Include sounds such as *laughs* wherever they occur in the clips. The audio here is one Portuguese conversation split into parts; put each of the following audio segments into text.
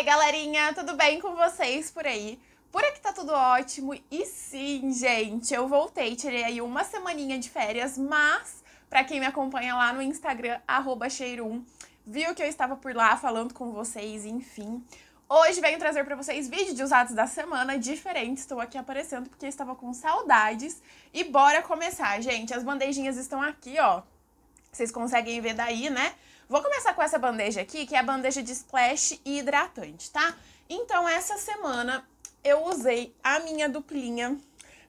aí, galerinha! Tudo bem com vocês por aí? Por aqui tá tudo ótimo. E sim, gente, eu voltei, tirei aí uma semaninha de férias, mas para quem me acompanha lá no Instagram, cheirum, viu que eu estava por lá falando com vocês, enfim. Hoje venho trazer para vocês vídeo de usados da semana diferente. Estou aqui aparecendo porque estava com saudades. E bora começar, gente. As bandejinhas estão aqui, ó. Vocês conseguem ver daí, né? Vou começar com essa bandeja aqui, que é a bandeja de splash e hidratante, tá? Então, essa semana eu usei a minha duplinha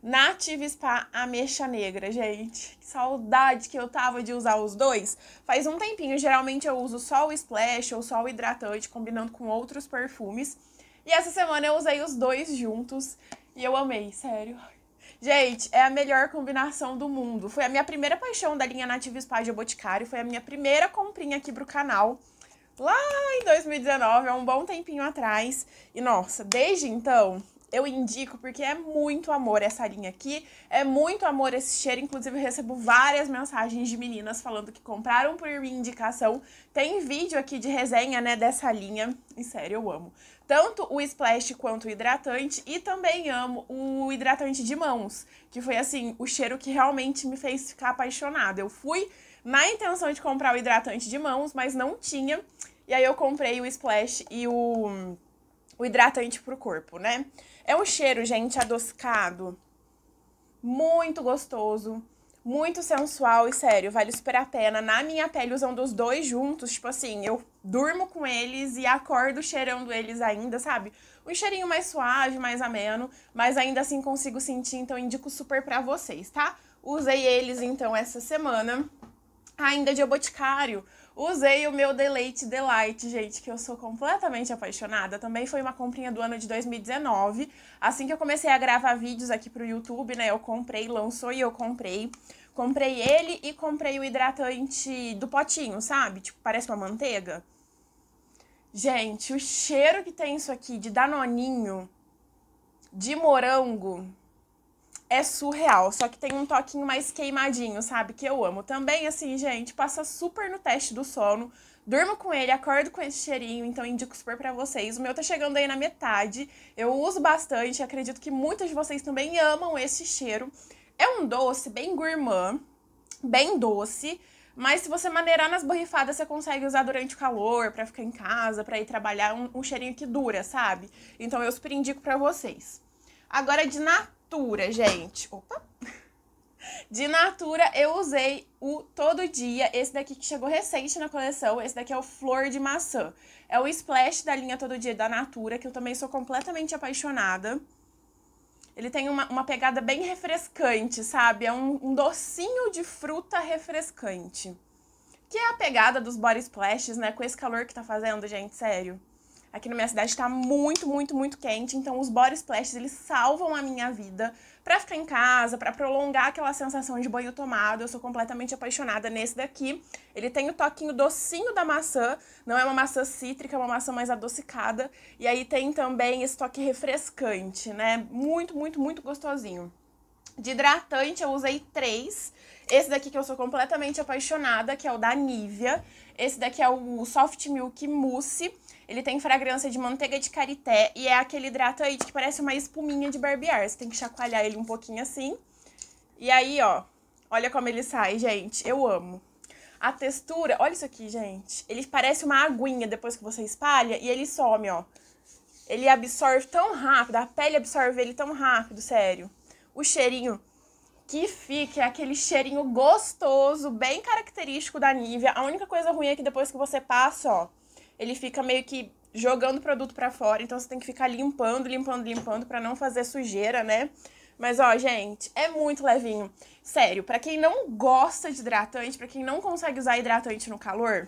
Native Spa Ameixa Negra, gente. Que saudade que eu tava de usar os dois. Faz um tempinho, geralmente eu uso só o splash ou só o hidratante, combinando com outros perfumes. E essa semana eu usei os dois juntos e eu amei, sério. Gente, é a melhor combinação do mundo. Foi a minha primeira paixão da linha Nativa Spa de Boticário. Foi a minha primeira comprinha aqui pro canal. Lá em 2019, há um bom tempinho atrás. E nossa, desde então, eu indico porque é muito amor essa linha aqui, é muito amor esse cheiro. Inclusive, eu recebo várias mensagens de meninas falando que compraram por minha indicação. Tem vídeo aqui de resenha, né, dessa linha. E sério, eu amo. Tanto o splash quanto o hidratante. E também amo o hidratante de mãos, que foi assim, o cheiro que realmente me fez ficar apaixonada. Eu fui na intenção de comprar o hidratante de mãos, mas não tinha. E aí eu comprei o splash e o o hidratante pro corpo, né? É um cheiro, gente, adocicado, muito gostoso, muito sensual e sério, vale super a pena. Na minha pele, usando os dois juntos, tipo assim, eu durmo com eles e acordo cheirando eles ainda, sabe? Um cheirinho mais suave, mais ameno, mas ainda assim consigo sentir, então indico super pra vocês, tá? Usei eles então essa semana. Ainda de boticário, Usei o meu Deleite Delight, gente, que eu sou completamente apaixonada. Também foi uma comprinha do ano de 2019. Assim que eu comecei a gravar vídeos aqui pro YouTube, né, eu comprei, lançou e eu comprei. Comprei ele e comprei o hidratante do potinho, sabe? Tipo, parece uma manteiga. Gente, o cheiro que tem isso aqui de danoninho, de morango, é surreal, só que tem um toquinho mais queimadinho, sabe? Que eu amo também, assim, gente, passa super no teste do sono. Durmo com ele, acordo com esse cheirinho, então indico super para vocês. O meu tá chegando aí na metade. Eu uso bastante, acredito que muitos de vocês também amam esse cheiro. É um doce bem gourmand, bem doce, mas se você maneirar nas borrifadas, você consegue usar durante o calor, para ficar em casa, para ir trabalhar, um, um cheirinho que dura, sabe? Então eu super indico para vocês. Agora de Natal, Natura, gente. Opa! De Natura, eu usei o Todo Dia, esse daqui que chegou recente na coleção, esse daqui é o Flor de Maçã. É o splash da linha Todo Dia da Natura, que eu também sou completamente apaixonada. Ele tem uma, uma pegada bem refrescante, sabe? É um, um docinho de fruta refrescante. Que é a pegada dos body splashes, né? Com esse calor que tá fazendo, gente, sério. Aqui na minha cidade tá muito, muito, muito quente, então os body splashes eles salvam a minha vida para ficar em casa, para prolongar aquela sensação de banho tomado. Eu sou completamente apaixonada nesse daqui. Ele tem o toquinho docinho da maçã, não é uma maçã cítrica, é uma maçã mais adocicada. E aí tem também esse toque refrescante, né? Muito, muito, muito gostosinho. De hidratante eu usei três. Esse daqui que eu sou completamente apaixonada, que é o da Nivea. Esse daqui é o Soft Milk Mousse. Ele tem fragrância de manteiga de karité e é aquele hidratante que parece uma espuminha de barbear. Você tem que chacoalhar ele um pouquinho assim. E aí, ó, olha como ele sai, gente. Eu amo. A textura, olha isso aqui, gente. Ele parece uma aguinha depois que você espalha e ele some, ó. Ele absorve tão rápido, a pele absorve ele tão rápido, sério. O cheirinho que fica é aquele cheirinho gostoso, bem característico da Nivea. A única coisa ruim é que depois que você passa, ó, ele fica meio que jogando o produto para fora, então você tem que ficar limpando, limpando, limpando para não fazer sujeira, né? Mas ó, gente, é muito levinho. Sério, para quem não gosta de hidratante, para quem não consegue usar hidratante no calor,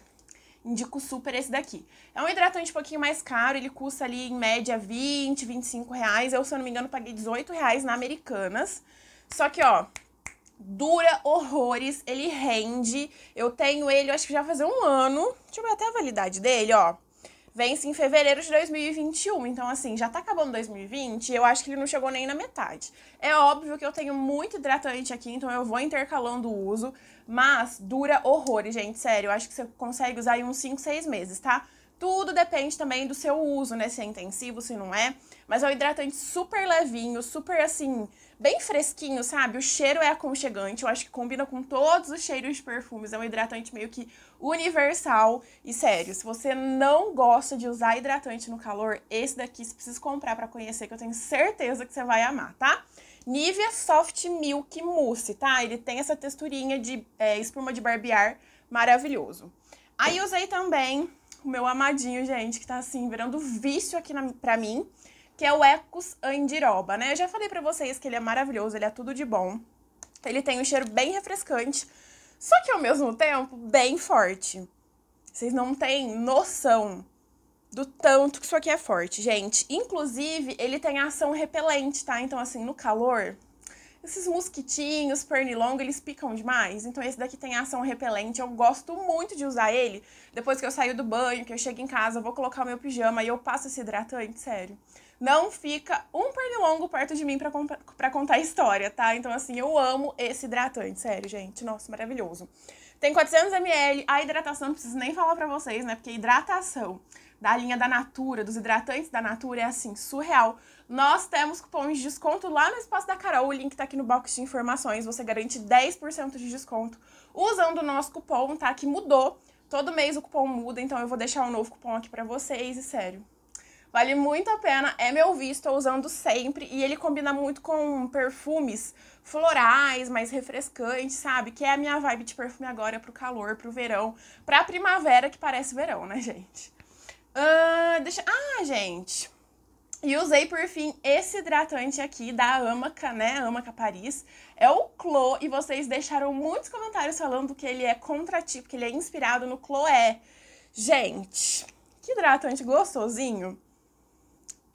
indico super esse daqui. É um hidratante um pouquinho mais caro, ele custa ali em média 20, 25 reais. Eu, se eu não me engano, paguei 18 reais na Americanas. Só que, ó, dura horrores, ele rende. Eu tenho ele, acho que já faz um ano. Deixa eu ver até a validade dele, ó. Vence em fevereiro de 2021, então assim, já tá acabando 2020, eu acho que ele não chegou nem na metade. É óbvio que eu tenho muito hidratante aqui, então eu vou intercalando o uso, mas dura horrores, gente, sério. Eu acho que você consegue usar em uns 5, 6 meses, tá? Tudo depende também do seu uso, né? Se é intensivo, se não é. Mas é um hidratante super levinho, super assim, bem fresquinho, sabe? O cheiro é aconchegante, eu acho que combina com todos os cheiros de perfumes, é um hidratante meio que universal. E sério, se você não gosta de usar hidratante no calor, esse daqui você precisa comprar para conhecer, que eu tenho certeza que você vai amar, tá? Nivea Soft Milk Mousse, tá? Ele tem essa texturinha de é, espuma de barbear maravilhoso. Aí usei também o meu amadinho, gente, que tá assim, virando vício aqui na, pra mim, que é o Ecos Andiroba, né? Eu já falei para vocês que ele é maravilhoso, ele é tudo de bom. Ele tem um cheiro bem refrescante, só que ao mesmo tempo bem forte. Vocês não têm noção do tanto que isso aqui é forte, gente. Inclusive, ele tem ação repelente, tá? Então, assim, no calor, esses mosquitinhos, pernilongo, eles picam demais. Então, esse daqui tem ação repelente. Eu gosto muito de usar ele. Depois que eu saio do banho, que eu chego em casa, eu vou colocar o meu pijama e eu passo esse hidratante, sério não fica um pernilongo perto de mim para contar a história, tá? Então, assim, eu amo esse hidratante, sério, gente. Nossa, maravilhoso. Tem 400ml, a hidratação não preciso nem falar pra vocês, né? Porque hidratação da linha da Natura, dos hidratantes da Natura, é assim, surreal. Nós temos cupons de desconto lá no Espaço da Carol, o link tá aqui no box de informações. Você garante 10% de desconto usando o nosso cupom, tá? Que mudou. Todo mês o cupom muda, então eu vou deixar um novo cupom aqui pra vocês, e sério, Vale muito a pena, é meu visto, estou usando sempre e ele combina muito com perfumes florais, mais refrescantes, sabe? Que é a minha vibe de perfume agora pro calor, pro verão, pra primavera que parece verão, né, *laughs* gente? Uh, deixa... Ah, gente, e usei, por fim, esse hidratante aqui da Amaca, né? Amaca Paris. É o Clo, e vocês deixaram muitos comentários falando que ele é contratipo, que ele é inspirado no Cloé. Gente, que hidratante gostosinho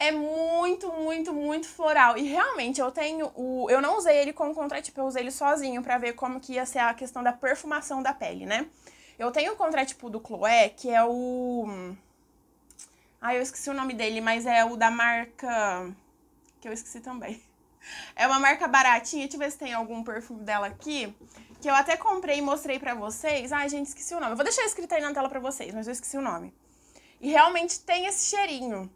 é muito, muito, muito floral. E realmente eu tenho o. Eu não usei ele o contratipo, eu usei ele sozinho para ver como que ia ser a questão da perfumação da pele, né? Eu tenho o contratipo do Chloé, que é o. Ah, eu esqueci o nome dele, mas é o da marca. Que eu esqueci também. É uma marca baratinha, deixa eu ver se tem algum perfume dela aqui. Que eu até comprei e mostrei pra vocês. Ai, gente, esqueci o nome. Eu vou deixar escrito aí na tela pra vocês, mas eu esqueci o nome. E realmente tem esse cheirinho.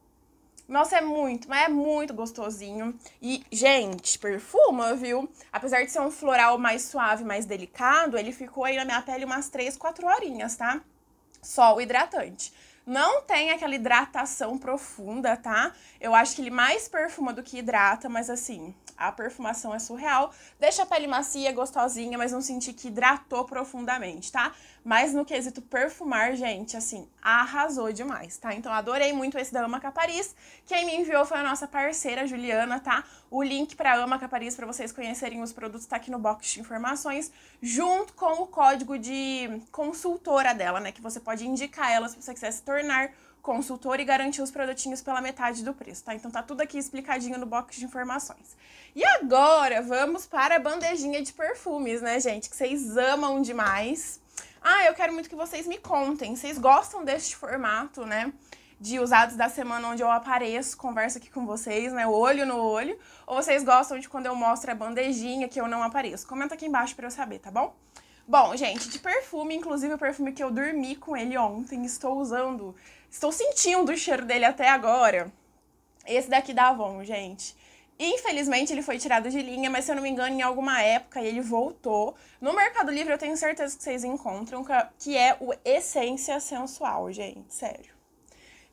Nossa, é muito, mas é muito gostosinho. E, gente, perfuma, viu? Apesar de ser um floral mais suave, mais delicado, ele ficou aí na minha pele umas 3, 4 horinhas, tá? Só o hidratante. Não tem aquela hidratação profunda, tá? Eu acho que ele mais perfuma do que hidrata, mas assim, a perfumação é surreal. Deixa a pele macia, gostosinha, mas não senti que hidratou profundamente, tá? Mas no quesito perfumar, gente, assim, arrasou demais, tá? Então adorei muito esse da Amaca Paris. Quem me enviou foi a nossa parceira Juliana, tá? O link para Amaca Paris para vocês conhecerem os produtos tá aqui no box de informações, junto com o código de consultora dela, né, que você pode indicar ela se você quiser se tornar consultor e garantir os produtinhos pela metade do preço, tá? Então tá tudo aqui explicadinho no box de informações. E agora vamos para a bandejinha de perfumes, né, gente? Que vocês amam demais. Ah, eu quero muito que vocês me contem. Vocês gostam deste formato, né? De usados da semana onde eu apareço, converso aqui com vocês, né? Olho no olho. Ou vocês gostam de quando eu mostro a bandejinha que eu não apareço? Comenta aqui embaixo para eu saber, tá bom? Bom, gente, de perfume, inclusive o perfume que eu dormi com ele ontem, estou usando, estou sentindo o cheiro dele até agora. Esse daqui da Avon, gente. Infelizmente ele foi tirado de linha, mas se eu não me engano, em alguma época ele voltou. No Mercado Livre eu tenho certeza que vocês encontram que é o Essência Sensual, gente, sério.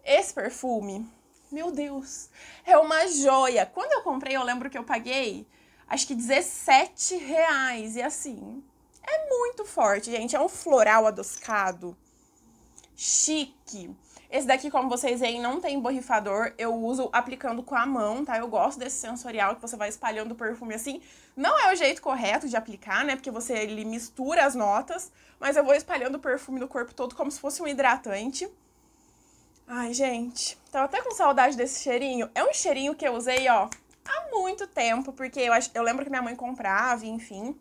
Esse perfume, meu Deus, é uma joia. Quando eu comprei, eu lembro que eu paguei acho que 17 reais. E assim, é muito forte, gente. É um floral adoscado, chique esse daqui, como vocês veem, não tem borrifador. Eu uso aplicando com a mão, tá? Eu gosto desse sensorial que você vai espalhando o perfume assim. Não é o jeito correto de aplicar, né? Porque você ele mistura as notas. Mas eu vou espalhando o perfume no corpo todo como se fosse um hidratante. Ai, gente, tava até com saudade desse cheirinho. É um cheirinho que eu usei, ó, há muito tempo, porque eu, eu lembro que minha mãe comprava, enfim.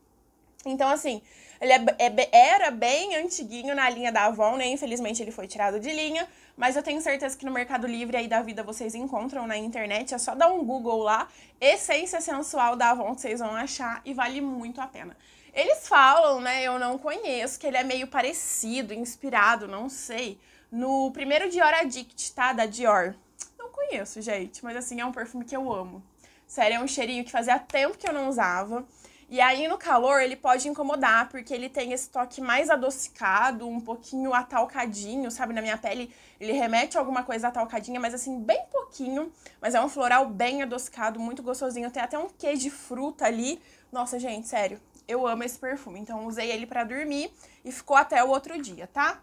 Então, assim, ele é, é, era bem antiguinho na linha da Avon, né? Infelizmente ele foi tirado de linha, mas eu tenho certeza que no Mercado Livre aí da vida vocês encontram na internet. É só dar um Google lá, essência sensual da Avon, que vocês vão achar e vale muito a pena. Eles falam, né? Eu não conheço, que ele é meio parecido, inspirado, não sei. No primeiro Dior Addict, tá? Da Dior. Não conheço, gente, mas assim, é um perfume que eu amo. Sério, é um cheirinho que fazia tempo que eu não usava. E aí no calor ele pode incomodar, porque ele tem esse toque mais adocicado, um pouquinho atalcadinho, sabe? Na minha pele ele remete a alguma coisa atalcadinha, mas assim, bem pouquinho. Mas é um floral bem adocicado, muito gostosinho. Tem até um queijo de fruta ali. Nossa, gente, sério, eu amo esse perfume. Então usei ele para dormir e ficou até o outro dia, tá?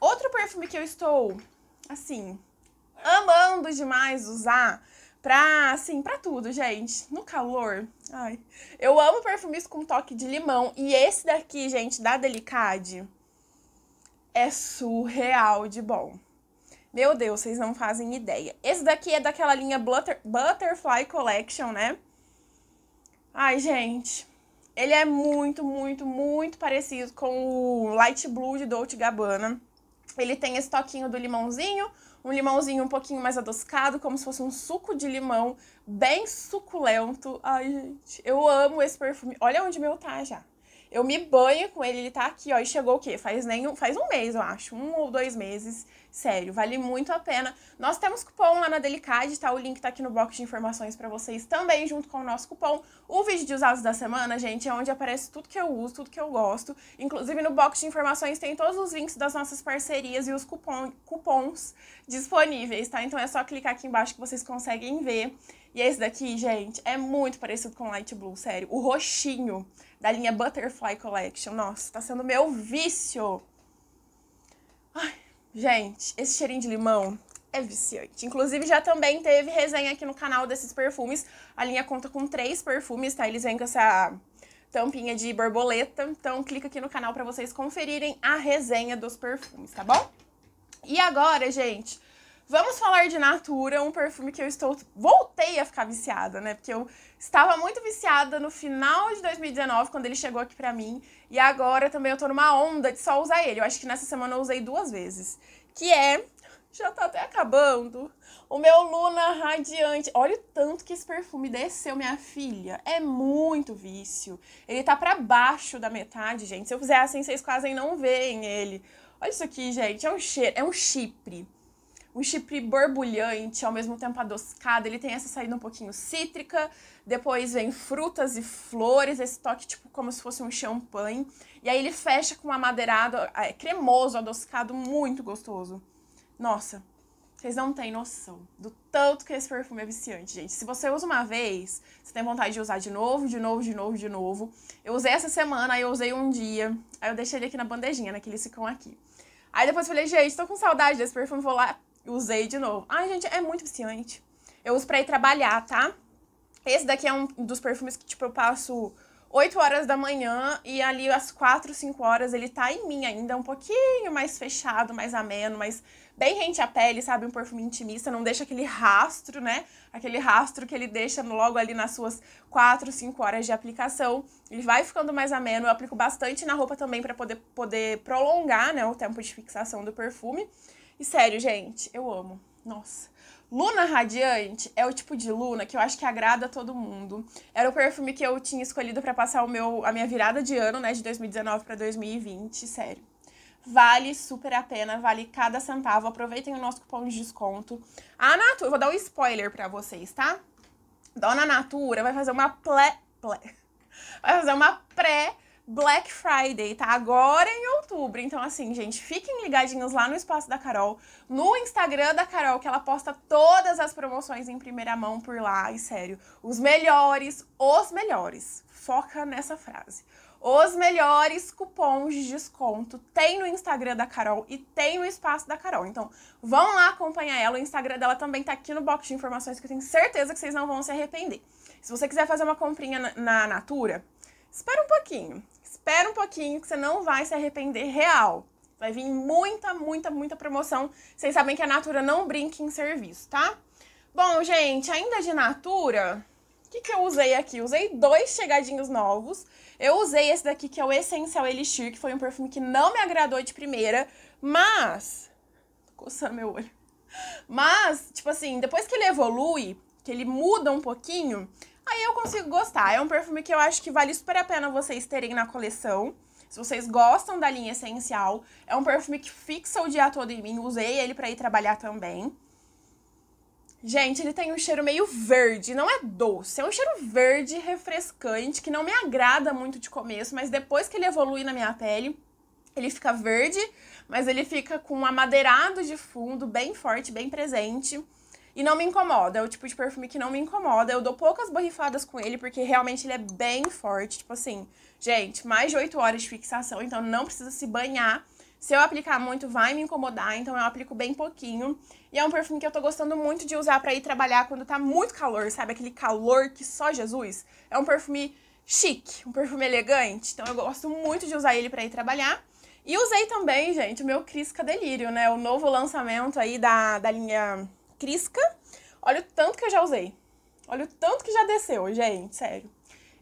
Outro perfume que eu estou, assim, amando demais usar Pra, assim, pra tudo, gente. No calor. Ai. Eu amo perfumes com toque de limão. E esse daqui, gente, da Delicade, é surreal de bom. Meu Deus, vocês não fazem ideia. Esse daqui é daquela linha Butter, Butterfly Collection, né? Ai, gente. Ele é muito, muito, muito parecido com o Light Blue de Dolce Gabbana. Ele tem esse toquinho do limãozinho, um limãozinho um pouquinho mais adocicado, como se fosse um suco de limão bem suculento. Ai, gente, eu amo esse perfume. Olha onde meu tá já. Eu me banho com ele, ele tá aqui, ó, e chegou o quê? Faz, nem um, faz um mês, eu acho, um ou dois meses. Sério, vale muito a pena. Nós temos cupom lá na Delicade, tá? O link tá aqui no bloco de informações para vocês também, junto com o nosso cupom. O vídeo de usados da semana, gente, é onde aparece tudo que eu uso, tudo que eu gosto. Inclusive, no box de informações tem todos os links das nossas parcerias e os cupom, cupons disponíveis, tá? Então é só clicar aqui embaixo que vocês conseguem ver. E esse daqui, gente, é muito parecido com Light Blue, sério. O roxinho da linha Butterfly Collection. Nossa, tá sendo meu vício. Ai, gente, esse cheirinho de limão é viciante. Inclusive, já também teve resenha aqui no canal desses perfumes. A linha conta com três perfumes, tá? Eles vêm com essa tampinha de borboleta. Então, clica aqui no canal para vocês conferirem a resenha dos perfumes, tá bom? E agora, gente... Vamos falar de Natura, um perfume que eu estou voltei a ficar viciada, né? Porque eu estava muito viciada no final de 2019 quando ele chegou aqui para mim, e agora também eu tô numa onda de só usar ele. Eu acho que nessa semana eu usei duas vezes, que é já tá até acabando. O meu Luna Radiante. Olha o tanto que esse perfume desceu, minha filha. É muito vício. Ele tá para baixo da metade, gente. Se eu fizer assim, vocês quase não veem ele. Olha isso aqui, gente. É um cheiro, é um chipre um chipre borbulhante, ao mesmo tempo adocicado. Ele tem essa saída um pouquinho cítrica, depois vem frutas e flores, esse toque tipo como se fosse um champanhe. E aí ele fecha com um amadeirado é, cremoso, adocicado, muito gostoso. Nossa, vocês não têm noção do tanto que esse perfume é viciante, gente. Se você usa uma vez, você tem vontade de usar de novo, de novo, de novo, de novo. Eu usei essa semana, aí eu usei um dia, aí eu deixei ele aqui na bandejinha, né, que eles ficam aqui. Aí depois eu falei, gente, tô com saudade desse perfume, vou lá usei de novo. Ai, gente, é muito viciante. Eu uso pra ir trabalhar, tá? Esse daqui é um dos perfumes que, tipo, eu passo 8 horas da manhã e ali às 4, 5 horas ele tá em mim ainda, um pouquinho mais fechado, mais ameno, mas bem rente à pele, sabe? Um perfume intimista, não deixa aquele rastro, né? Aquele rastro que ele deixa logo ali nas suas 4, 5 horas de aplicação. Ele vai ficando mais ameno, eu aplico bastante na roupa também para poder, poder prolongar, né, o tempo de fixação do perfume. E sério, gente, eu amo. Nossa. Luna Radiante é o tipo de Luna que eu acho que agrada todo mundo. Era o perfume que eu tinha escolhido para passar o meu, a minha virada de ano, né, de 2019 para 2020, sério. Vale super a pena, vale cada centavo. Aproveitem o nosso cupom de desconto. A Natura, eu vou dar um spoiler para vocês, tá? Dona Natura vai fazer uma ple, ple *laughs* vai fazer uma pré Black Friday, tá? Agora em outubro. Então, assim, gente, fiquem ligadinhos lá no espaço da Carol, no Instagram da Carol, que ela posta todas as promoções em primeira mão por lá. E sério, os melhores, os melhores. Foca nessa frase. Os melhores cupons de desconto tem no Instagram da Carol e tem no espaço da Carol. Então, vão lá acompanhar ela. O Instagram dela também tá aqui no box de informações que eu tenho certeza que vocês não vão se arrepender. Se você quiser fazer uma comprinha na, na Natura, Espera um pouquinho, espera um pouquinho que você não vai se arrepender real. Vai vir muita, muita, muita promoção. Vocês sabem que a Natura não brinca em serviço, tá? Bom, gente, ainda de Natura, o que, que eu usei aqui? Usei dois chegadinhos novos. Eu usei esse daqui, que é o Essencial Elixir, que foi um perfume que não me agradou de primeira, mas... Tô coçando meu olho. Mas, tipo assim, depois que ele evolui, que ele muda um pouquinho, Aí eu consigo gostar. É um perfume que eu acho que vale super a pena vocês terem na coleção. Se vocês gostam da linha essencial, é um perfume que fixa o dia todo em mim. Usei ele para ir trabalhar também. Gente, ele tem um cheiro meio verde, não é doce, é um cheiro verde refrescante que não me agrada muito de começo, mas depois que ele evolui na minha pele, ele fica verde, mas ele fica com um amadeirado de fundo, bem forte, bem presente. E não me incomoda, é o tipo de perfume que não me incomoda. Eu dou poucas borrifadas com ele, porque realmente ele é bem forte. Tipo assim, gente, mais de 8 horas de fixação, então não precisa se banhar. Se eu aplicar muito, vai me incomodar, então eu aplico bem pouquinho. E é um perfume que eu tô gostando muito de usar para ir trabalhar quando tá muito calor, sabe? Aquele calor que só Jesus. É um perfume chique, um perfume elegante. Então eu gosto muito de usar ele para ir trabalhar. E usei também, gente, o meu Crisca Delírio, né? O novo lançamento aí da, da linha Crisca. Olha o tanto que eu já usei. Olha o tanto que já desceu, gente, sério.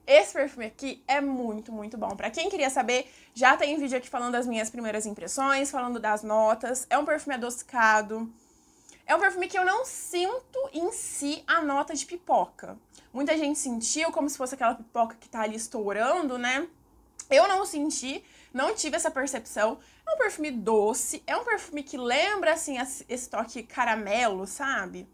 Esse perfume aqui é muito, muito bom. Pra quem queria saber, já tem vídeo aqui falando das minhas primeiras impressões, falando das notas. É um perfume adocicado. É um perfume que eu não sinto em si a nota de pipoca. Muita gente sentiu como se fosse aquela pipoca que tá ali estourando, né? Eu não senti, não tive essa percepção um perfume doce, é um perfume que lembra, assim, esse toque caramelo, sabe?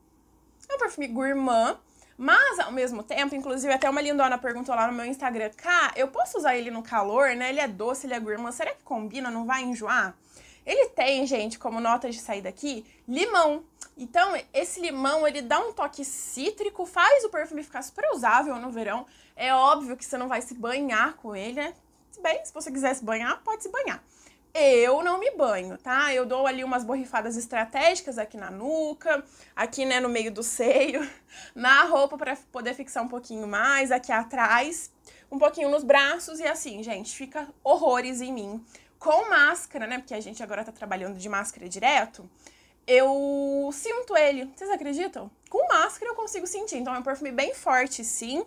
É um perfume gourmand, mas ao mesmo tempo, inclusive até uma lindona perguntou lá no meu Instagram, cá, eu posso usar ele no calor, né? Ele é doce, ele é gourmand, será que combina? Não vai enjoar? Ele tem, gente, como nota de saída aqui, limão. Então, esse limão, ele dá um toque cítrico, faz o perfume ficar super usável no verão. É óbvio que você não vai se banhar com ele, né? Se bem, se você quiser se banhar, pode se banhar eu não me banho, tá? Eu dou ali umas borrifadas estratégicas aqui na nuca, aqui, né, no meio do seio, *laughs* na roupa para poder fixar um pouquinho mais, aqui atrás, um pouquinho nos braços e assim, gente, fica horrores em mim. Com máscara, né, porque a gente agora tá trabalhando de máscara direto, eu sinto ele. Vocês acreditam? Com máscara eu consigo sentir. Então é um perfume bem forte, sim.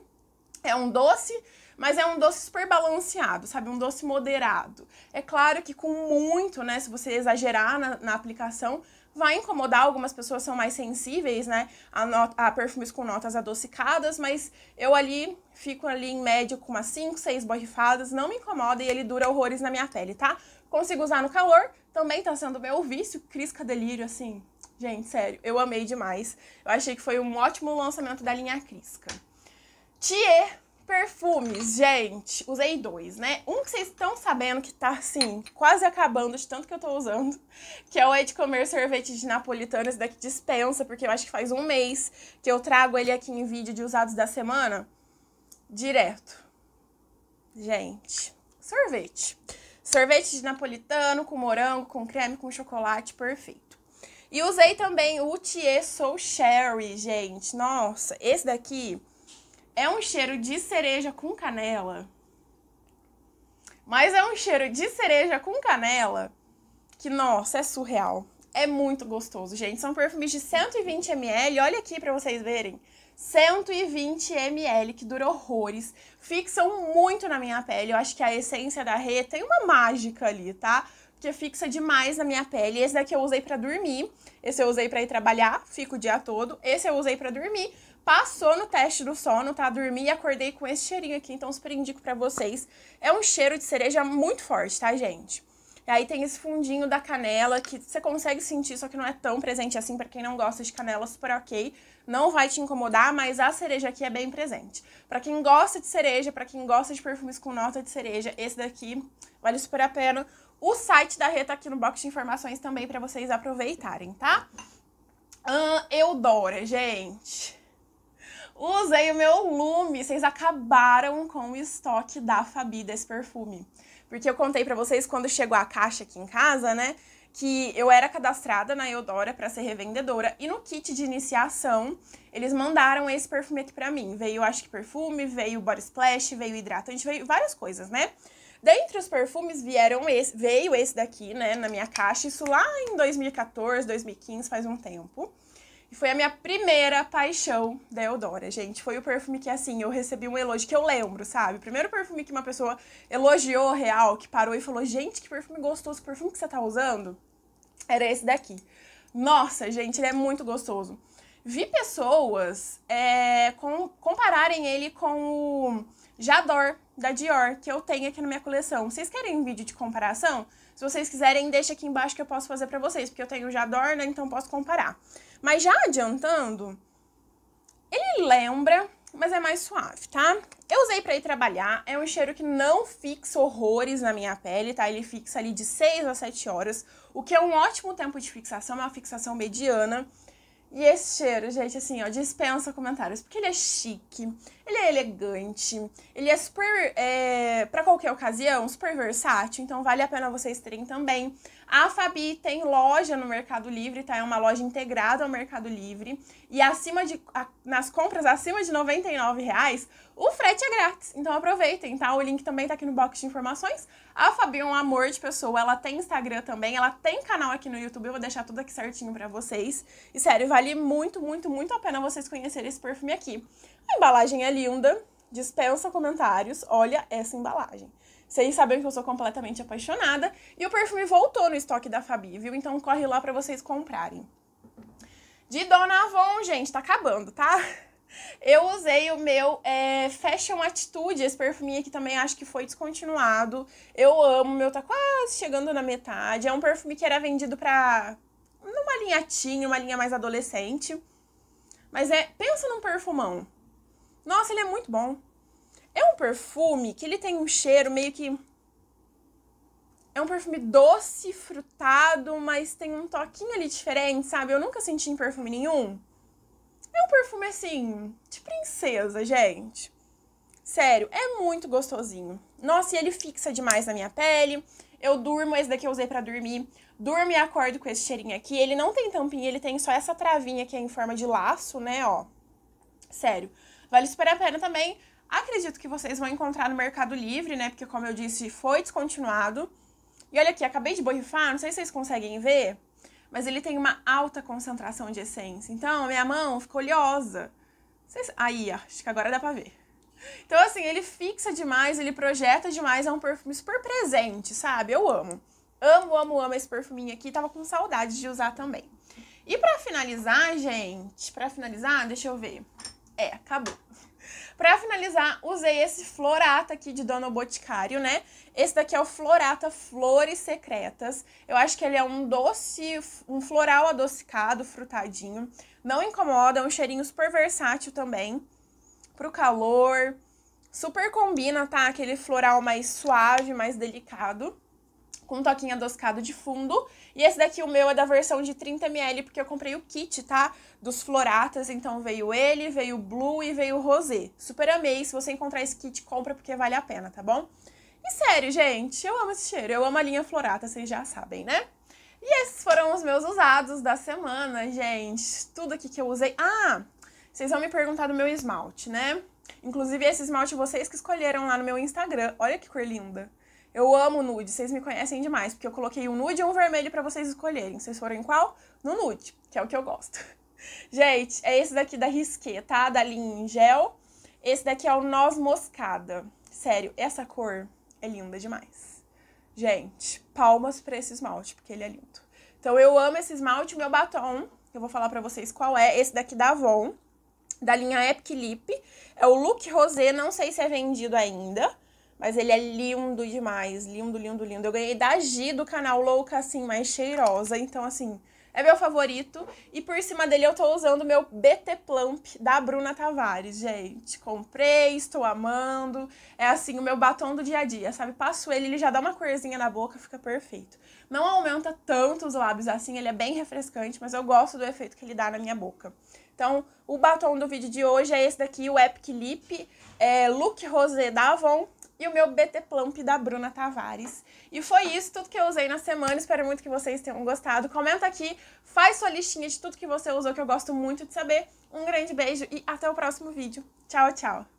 É um doce mas é um doce super balanceado, sabe? Um doce moderado. É claro que com muito, né? Se você exagerar na, na aplicação, vai incomodar. Algumas pessoas são mais sensíveis, né? A, not, a perfumes com notas adocicadas, mas eu ali fico ali em média com umas 5, 6 borrifadas, não me incomoda e ele dura horrores na minha pele, tá? Consigo usar no calor, também tá sendo meu vício, crisca delírio, assim. Gente, sério, eu amei demais. Eu achei que foi um ótimo lançamento da linha Crisca. Thier Perfumes, gente, usei dois, né? Um que vocês estão sabendo que tá, assim, quase acabando de tanto que eu tô usando, que é o Ed Comer Sorvete de Napolitano, esse daqui dispensa, porque eu acho que faz um mês que eu trago ele aqui em vídeo de usados da semana, direto. Gente, sorvete. Sorvete de napolitano, com morango, com creme, com chocolate, perfeito. E usei também o Thier Soul Sherry, gente. Nossa, esse daqui é um cheiro de cereja com canela. Mas é um cheiro de cereja com canela que, nossa, é surreal. É muito gostoso, gente. São perfumes de 120 ml. Olha aqui para vocês verem. 120 ml que dura horrores, fixam muito na minha pele. Eu acho que a essência da Rê tem uma mágica ali, tá? Porque fixa demais na minha pele. Esse daqui eu usei para dormir, esse eu usei para ir trabalhar, fico o dia todo. Esse eu usei para dormir Passou no teste do sono, tá? Dormi e acordei com esse cheirinho aqui, então super indico para vocês. É um cheiro de cereja muito forte, tá, gente? E aí tem esse fundinho da canela que você consegue sentir, só que não é tão presente assim para quem não gosta de canela, super ok. Não vai te incomodar, mas a cereja aqui é bem presente. Para quem gosta de cereja, para quem gosta de perfumes com nota de cereja, esse daqui vale super a pena. O site da Rê tá aqui no box de informações também para vocês aproveitarem, tá? Eu Eudora, gente. Usei o meu Lume. Vocês acabaram com o estoque da Fabi desse perfume. Porque eu contei para vocês quando chegou a caixa aqui em casa, né? Que eu era cadastrada na Eudora para ser revendedora e no kit de iniciação eles mandaram esse perfume aqui para mim. Veio, acho que perfume, veio body splash, veio hidratante, veio várias coisas, né? Dentre os perfumes vieram esse, veio esse daqui, né, na minha caixa, isso lá em 2014, 2015, faz um tempo. E foi a minha primeira paixão da Eudora, gente. Foi o perfume que, assim, eu recebi um elogio que eu lembro, sabe? O primeiro perfume que uma pessoa elogiou real, que parou e falou: Gente, que perfume gostoso, perfume que você tá usando? Era esse daqui. Nossa, gente, ele é muito gostoso. Vi pessoas é, com, compararem ele com o Jador, da Dior, que eu tenho aqui na minha coleção. Vocês querem um vídeo de comparação? Se vocês quiserem, deixa aqui embaixo que eu posso fazer pra vocês, porque eu tenho o Jador, né? Então posso comparar. Mas já adiantando, ele lembra, mas é mais suave, tá? Eu usei para ir trabalhar, é um cheiro que não fixa horrores na minha pele, tá? Ele fixa ali de 6 a 7 horas, o que é um ótimo tempo de fixação, é uma fixação mediana. E esse cheiro, gente, assim, ó, dispensa comentários, porque ele é chique, ele é elegante, ele é super, é, para qualquer ocasião, super versátil, então vale a pena vocês terem também. A Fabi tem loja no Mercado Livre, tá? É uma loja integrada ao Mercado Livre. E acima de, a, nas compras acima de R$ reais, o frete é grátis. Então aproveitem, tá? O link também tá aqui no box de informações. A Fabi é um amor de pessoa, ela tem Instagram também, ela tem canal aqui no YouTube, eu vou deixar tudo aqui certinho para vocês. E sério, vale muito, muito, muito a pena vocês conhecerem esse perfume aqui. A embalagem é linda, dispensa comentários. Olha essa embalagem. Vocês sabem que eu sou completamente apaixonada. E o perfume voltou no estoque da Fabi, viu? Então corre lá para vocês comprarem. De Dona Avon, gente, tá acabando, tá? *laughs* Eu usei o meu é, Fashion Attitude, esse perfuminho aqui também acho que foi descontinuado. Eu amo, o meu tá quase chegando na metade. É um perfume que era vendido pra... numa linha teen, uma linha mais adolescente. Mas é... pensa num perfumão. Nossa, ele é muito bom. É um perfume que ele tem um cheiro meio que. É um perfume doce, frutado, mas tem um toquinho ali diferente, sabe? Eu nunca senti em perfume nenhum. É um perfume assim, de princesa, gente. Sério, é muito gostosinho. Nossa, e ele fixa demais na minha pele. Eu durmo, esse daqui eu usei para dormir. Durmo e acordo com esse cheirinho aqui. Ele não tem tampinha, ele tem só essa travinha que é em forma de laço, né, ó. Sério. Vale super a pena também. Acredito que vocês vão encontrar no Mercado Livre, né? Porque, como eu disse, foi descontinuado. E olha aqui, acabei de borrifar, não sei se vocês conseguem ver, mas ele tem uma alta concentração de essência. Então, minha mão ficou oleosa. Vocês... Aí, ó, acho que agora dá pra ver. Então, assim, ele fixa demais, ele projeta demais, é um perfume super presente, sabe? Eu amo. Amo, amo, amo esse perfuminho aqui, tava com saudade de usar também. E para finalizar, gente, para finalizar, deixa eu ver. É, acabou. Para finalizar, usei esse florata aqui de Dona Boticário, né? Esse daqui é o florata Flores Secretas. Eu acho que ele é um doce, um floral adocicado, frutadinho. Não incomoda, é um cheirinho super versátil também. Pro calor, super combina, tá? Aquele floral mais suave, mais delicado com um toquinho adoscado de fundo. E esse daqui, o meu, é da versão de 30ml, porque eu comprei o kit, tá? Dos floratas, então veio ele, veio o blue e veio o rosé. Super amei, se você encontrar esse kit, compra, porque vale a pena, tá bom? E sério, gente, eu amo esse cheiro, eu amo a linha florata, vocês já sabem, né? E esses foram os meus usados da semana, gente. Tudo aqui que eu usei. Ah, vocês vão me perguntar do meu esmalte, né? Inclusive, esse esmalte vocês que escolheram lá no meu Instagram. Olha que cor linda. Eu amo nude, vocês me conhecem demais, porque eu coloquei um nude e um vermelho para vocês escolherem. Vocês foram em qual? No nude, que é o que eu gosto. *laughs* Gente, é esse daqui da Risqué, tá? Da linha em gel. Esse daqui é o Noz Moscada. Sério, essa cor é linda demais. Gente, palmas pra esse esmalte, porque ele é lindo. Então eu amo esse esmalte, meu batom, eu vou falar pra vocês qual é, esse daqui da Avon, da linha Epic Lip. É o Look Rosé, não sei se é vendido ainda, mas ele é lindo demais, lindo, lindo, lindo. Eu ganhei da G do canal Louca, assim, mais cheirosa. Então, assim, é meu favorito. E por cima dele eu tô usando o meu BT Plump da Bruna Tavares, gente. Comprei, estou amando. É assim, o meu batom do dia a dia, sabe? Passo ele, ele já dá uma corzinha na boca, fica perfeito. Não aumenta tanto os lábios assim, ele é bem refrescante, mas eu gosto do efeito que ele dá na minha boca. Então, o batom do vídeo de hoje é esse daqui, o Epic Lip é, Look Rosé da Avon e o meu BT Plump da Bruna Tavares. E foi isso, tudo que eu usei na semana. Espero muito que vocês tenham gostado. Comenta aqui, faz sua listinha de tudo que você usou, que eu gosto muito de saber. Um grande beijo e até o próximo vídeo. Tchau, tchau!